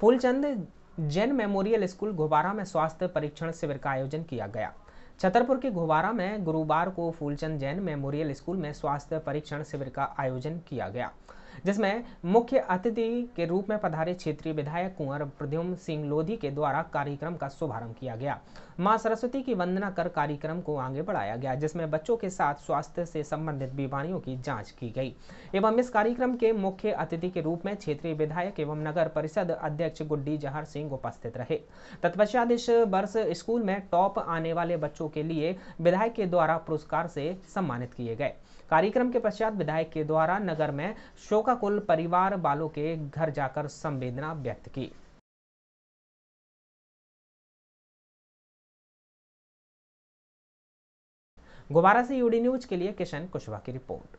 Phoolchand Jain memorial school Ghobara में स्वास्थ्य परीक्षण शिविर का आयोजन किया गया छतरपुर के घोबारा में गुरुवार को फूलचंद जैन मेमोरियल स्कूल में स्वास्थ्य परीक्षण शिविर का आयोजन किया गया जिसमें मुख्य अतिथि के रूप में पधारे क्षेत्रीय विधायक कुंवर प्रद्युम सिंह लोधी के द्वारा कार्यक्रम का शुभारंभ किया गया माँ सरस्वती की वंदना कर कार्यक्रम को आगे बढ़ाया गया जिसमें बच्चों के साथ स्वास्थ्य से संबंधित बीमारियों की जांच की गई एवं इस कार्यक्रम के मुख्य अतिथि के रूप में क्षेत्रीय विधायक एवं नगर परिषद अध्यक्ष गुड्डी जहर सिंह उपस्थित रहे तत्पश्चात इस वर्ष स्कूल में टॉप आने वाले बच्चों के लिए विधायक के द्वारा पुरस्कार से सम्मानित किए गए कार्यक्रम के पश्चात विधायक के द्वारा नगर में शोक का कुल परिवार वालों के घर जाकर संवेदना व्यक्त की गोबारा से यूडी न्यूज के लिए किशन कुशवाहा की रिपोर्ट